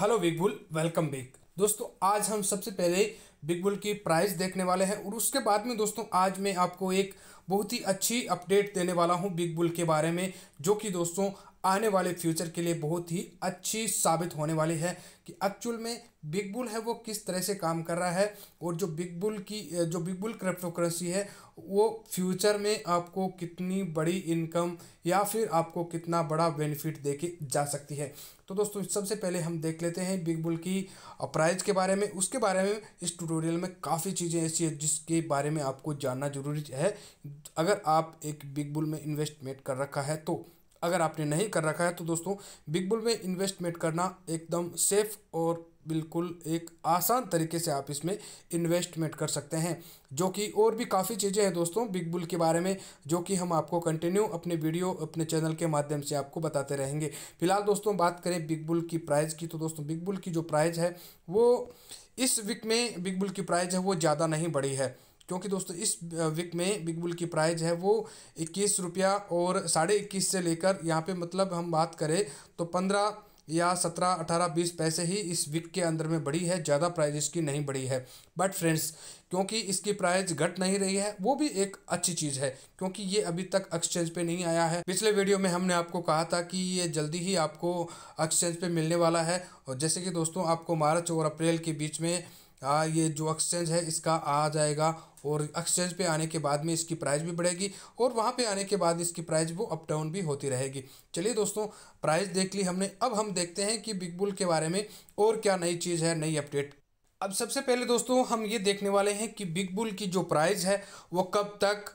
hello Big Bull welcome Big दोस्तों आज हम सबसे पहले बिग बुल की प्राइस देखने वाले हैं और उसके बाद में दोस्तों आज मैं आपको एक बहुत ही अच्छी अपडेट देने वाला हूँ बिग बुल के बारे में जो कि दोस्तों आने वाले फ्यूचर के लिए बहुत ही अच्छी साबित होने वाली है कि एक्चुअल में बिग बुल है वो किस तरह से काम कर रहा है और जो बिग बुल की जो बिग बुल क्रिप्टोकरेंसी है वो फ्यूचर में आपको कितनी बड़ी इनकम या फिर आपको कितना बड़ा बेनिफिट दे के जा सकती है तो दोस्तों सबसे पहले हम देख लेते हैं बिग बुल की प्राइस के बारे में उसके बारे में इस ट्यूटोरियल में काफ़ी चीज़ें ऐसी है जिसके बारे में आपको जानना जरूरी है अगर आप एक बिग बुल में इन्वेस्टमेंट कर रखा है तो अगर आपने नहीं कर रखा है तो दोस्तों बिग बुल में इन्वेस्टमेंट करना एकदम सेफ और बिल्कुल एक आसान तरीके से आप इसमें इन्वेस्टमेंट कर सकते हैं जो कि और भी काफ़ी चीज़ें हैं दोस्तों बिग बुल के बारे में जो कि हम आपको कंटिन्यू अपने वीडियो अपने चैनल के माध्यम से आपको बताते रहेंगे फिलहाल दोस्तों बात करें बिग बुल की प्राइज़ की तो दोस्तों बिग बुल की जो प्राइज़ है वो इस वीक में बिग बुल की प्राइज़ है वो ज़्यादा नहीं बढ़ी है क्योंकि दोस्तों इस वीक में बिग बुल की प्राइज है वो इक्कीस रुपया और साढ़े इक्कीस से लेकर यहाँ पे मतलब हम बात करें तो पंद्रह या सत्रह अठारह बीस पैसे ही इस वीक के अंदर में बढ़ी है ज़्यादा प्राइज इसकी नहीं बढ़ी है बट फ्रेंड्स क्योंकि इसकी प्राइस घट नहीं रही है वो भी एक अच्छी चीज़ है क्योंकि ये अभी तक एक्सचेंज पे नहीं आया है पिछले वीडियो में हमने आपको कहा था कि ये जल्दी ही आपको एक्सचेंज पे मिलने वाला है और जैसे कि दोस्तों आपको मार्च और अप्रैल के बीच में आ, ये जो एक्सचेंज है इसका आ जाएगा और एक्सचेंज पे आने के बाद में इसकी प्राइस भी बढ़ेगी और वहाँ पे आने के बाद इसकी प्राइस वो अप डाउन भी होती रहेगी चलिए दोस्तों प्राइस देख ली हमने अब हम देखते हैं कि बिग बुल के बारे में और क्या नई चीज़ है नई अपडेट अब सबसे पहले दोस्तों हम ये देखने वाले हैं कि बिग बुल की जो प्राइज़ है वो कब तक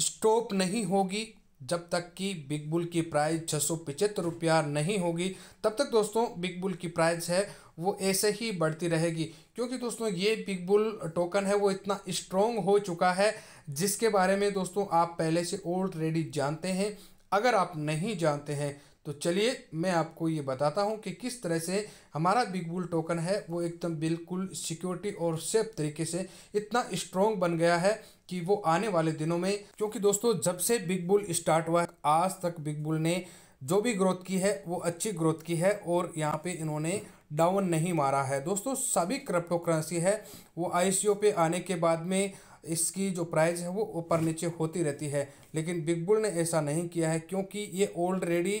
स्टॉप नहीं होगी जब तक कि बिग बुल की प्राइस छः सौ पचहत्तर रुपया नहीं होगी तब तक दोस्तों बिग बुल की प्राइस है वो ऐसे ही बढ़ती रहेगी क्योंकि दोस्तों ये बिग बुल टोकन है वो इतना स्ट्रॉन्ग हो चुका है जिसके बारे में दोस्तों आप पहले से ऑलरेडी जानते हैं अगर आप नहीं जानते हैं तो चलिए मैं आपको ये बताता हूँ कि किस तरह से हमारा बिग बुल टोकन है वो एकदम बिल्कुल सिक्योरिटी और सेफ तरीके से इतना स्ट्रॉन्ग बन गया है कि वो आने वाले दिनों में क्योंकि दोस्तों जब से बिग बुल स्टार्ट हुआ आज तक बिग बुल ने जो भी ग्रोथ की है वो अच्छी ग्रोथ की है और यहाँ पे इन्होंने डाउन नहीं मारा है दोस्तों सभी क्रिप्टो करेंसी है वो आई पे आने के बाद में इसकी जो प्राइस है वो ऊपर नीचे होती रहती है लेकिन बिग बुल ने ऐसा नहीं किया है क्योंकि ये ऑलरेडी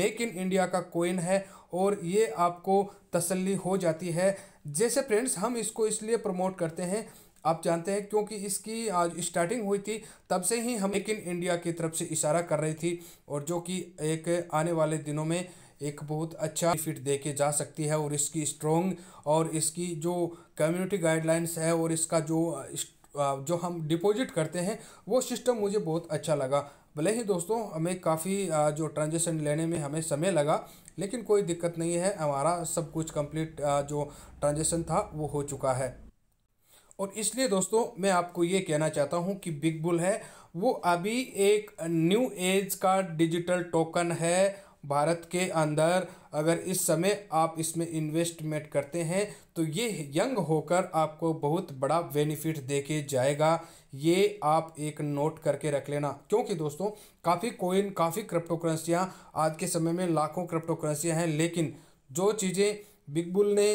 मेक इन इंडिया का कोइन है और ये आपको तसल्ली हो जाती है जैसे फ्रेंड्स हम इसको इसलिए प्रमोट करते हैं आप जानते हैं क्योंकि इसकी आज स्टार्टिंग हुई थी तब से ही हम मेक इन इंडिया की तरफ से इशारा कर रही थी और जो कि एक आने वाले दिनों में एक बहुत अच्छा फिट दे के जा सकती है और इसकी स्ट्रॉन्ग और इसकी जो कम्युनिटी गाइडलाइंस है और इसका जो जो हम डिपॉजिट करते हैं वो सिस्टम मुझे बहुत अच्छा लगा भले ही दोस्तों हमें काफ़ी जो ट्रांजेक्शन लेने में हमें समय लगा लेकिन कोई दिक्कत नहीं है हमारा सब कुछ कंप्लीट जो ट्रांजेक्शन था वो हो चुका है और इसलिए दोस्तों मैं आपको ये कहना चाहता हूँ कि बिग बुल है वो अभी एक न्यू एज का डिजिटल टोकन है भारत के अंदर अगर इस समय आप इसमें इन्वेस्टमेंट करते हैं तो ये यंग होकर आपको बहुत बड़ा बेनिफिट देके जाएगा ये आप एक नोट करके रख लेना क्योंकि दोस्तों काफ़ी कोइन काफ़ी क्रिप्टो करेंसियाँ आज के समय में लाखों क्रिप्टो करेंसियाँ हैं लेकिन जो चीज़ें बिग बुल ने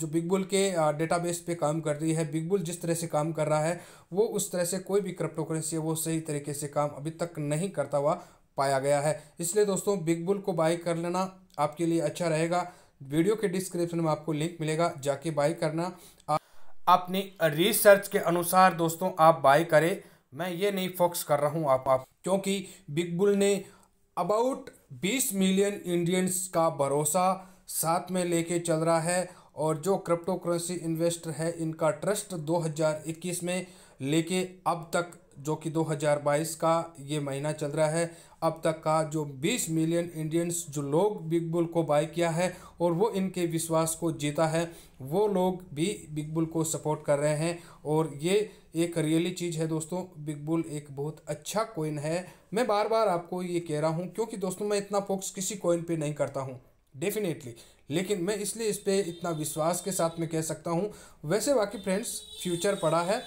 जो बिग बुल के डेटाबेस पे काम कर रही है बिग बुल जिस तरह से काम कर रहा है वो उस तरह से कोई भी क्रिप्टो करेंसी वो सही तरीके से काम अभी तक नहीं करता हुआ पाया गया है इसलिए दोस्तों बिग बुल को बाई कर लेना आपके लिए अच्छा रहेगा वीडियो के डिस्क्रिप्शन में आपको लिंक मिलेगा जाके बाई करना अपनी रिसर्च के अनुसार दोस्तों आप बाई करें मैं ये नहीं फोकस कर रहा हूँ आप आप क्योंकि बिग बुल ने अबाउट 20 मिलियन इंडियंस का भरोसा साथ में लेके चल रहा है और जो क्रिप्टो करेंसी इन्वेस्टर है इनका ट्रस्ट 2021 में लेके अब तक जो कि 2022 का ये महीना चल रहा है अब तक का जो 20 मिलियन इंडियंस जो लोग बिग बुल को बाय किया है और वो इनके विश्वास को जीता है वो लोग भी बिग बुल को सपोर्ट कर रहे हैं और ये एक रियली चीज़ है दोस्तों बिग बुल एक बहुत अच्छा कोइन है मैं बार बार आपको ये कह रहा हूँ क्योंकि दोस्तों मैं इतना फोक्स किसी कोइन पर नहीं करता हूँ डेफिनेटली लेकिन मैं इसलिए इस पर इतना विश्वास के साथ में कह सकता हूँ वैसे बाकी फ्रेंड्स फ्यूचर पड़ा है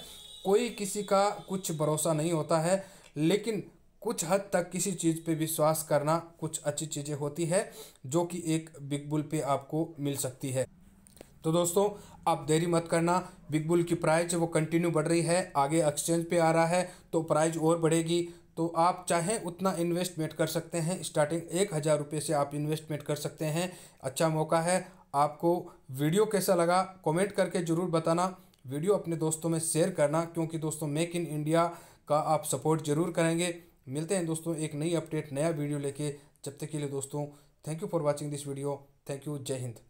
कोई किसी का कुछ भरोसा नहीं होता है लेकिन कुछ हद तक किसी चीज़ पे विश्वास करना कुछ अच्छी चीज़ें होती है जो कि एक बिग बुल पे आपको मिल सकती है तो दोस्तों आप देरी मत करना बिग बुल की प्राइस वो कंटिन्यू बढ़ रही है आगे एक्सचेंज पे आ रहा है तो प्राइस और बढ़ेगी तो आप चाहें उतना इन्वेस्टमेंट कर सकते हैं स्टार्टिंग एक हज़ार रुपये से आप इन्वेस्टमेंट कर सकते हैं अच्छा मौका है आपको वीडियो कैसा लगा कमेंट करके ज़रूर बताना वीडियो अपने दोस्तों में शेयर करना क्योंकि दोस्तों मेक इन इंडिया का आप सपोर्ट जरूर करेंगे मिलते हैं दोस्तों एक नई अपडेट नया वीडियो लेके जब तक के लिए दोस्तों thank you for watching this video thank you जय हिंद